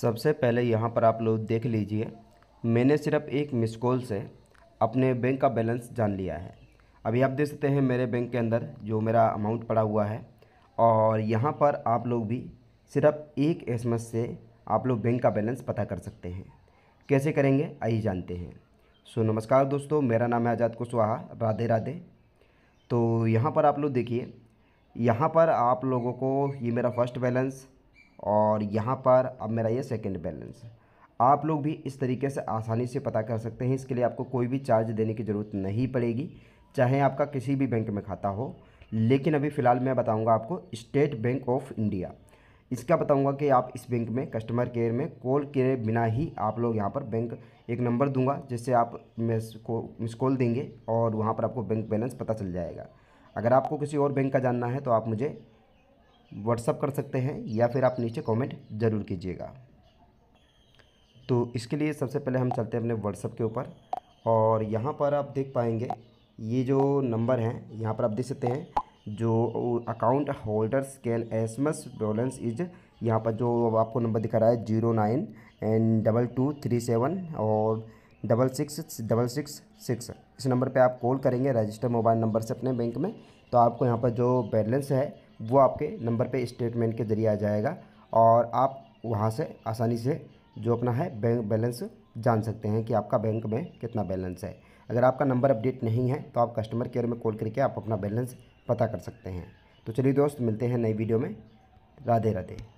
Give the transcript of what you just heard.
सबसे पहले यहाँ पर आप लोग देख लीजिए मैंने सिर्फ एक मिस कॉल से अपने बैंक का बैलेंस जान लिया है अभी आप देख सकते हैं मेरे बैंक के अंदर जो मेरा अमाउंट पड़ा हुआ है और यहाँ पर आप लोग भी सिर्फ एक एसएमएस से आप लोग बैंक का बैलेंस पता कर सकते हैं कैसे करेंगे आइए जानते हैं सो नमस्कार दोस्तों मेरा नाम है आज़ाद कुशवाहा राधे राधे तो यहाँ पर आप लोग देखिए यहाँ पर आप लोगों को ये मेरा फर्स्ट बैलेंस और यहाँ पर अब मेरा ये सेकेंड बैलेंस है आप लोग भी इस तरीके से आसानी से पता कर सकते हैं इसके लिए आपको कोई भी चार्ज देने की ज़रूरत नहीं पड़ेगी चाहे आपका किसी भी बैंक में खाता हो लेकिन अभी फ़िलहाल मैं बताऊंगा आपको स्टेट बैंक ऑफ इंडिया इसका बताऊंगा कि आप इस बैंक में कस्टमर केयर में कॉल किए बिना ही आप लोग यहाँ पर बैंक एक नंबर दूंगा जिससे आप को मिस कॉल देंगे और वहाँ पर आपको बैंक बैलेंस पता चल जाएगा अगर आपको किसी और बैंक का जानना है तो आप मुझे व्हाट्सअप कर सकते हैं या फिर आप नीचे कमेंट ज़रूर कीजिएगा तो इसके लिए सबसे पहले हम चलते हैं अपने व्हाट्सअप के ऊपर और यहाँ पर आप देख पाएंगे ये जो नंबर हैं यहाँ पर आप देख सकते हैं जो account holders can access balance is यहाँ पर जो आपको नंबर दिखा रहा है zero nine and double two three seven और double six double six six इस नंबर पे आप कॉल करेंगे रजिस्टर मोबाइल नंबर से अपने बैंक में तो आपको यहाँ पर जो बैलेंस है वो आपके नंबर पे स्टेटमेंट के ज़रिए आ जाएगा और आप वहाँ से आसानी से जो अपना है बैंक बैलेंस जान सकते हैं कि आपका बैंक में कितना बैलेंस है अगर आपका नंबर अपडेट नहीं है तो आप कस्टमर केयर में कॉल करके आप अपना बैलेंस पता कर सकते हैं तो चलिए दोस्त मिलते हैं नई वीडियो में राधे राधे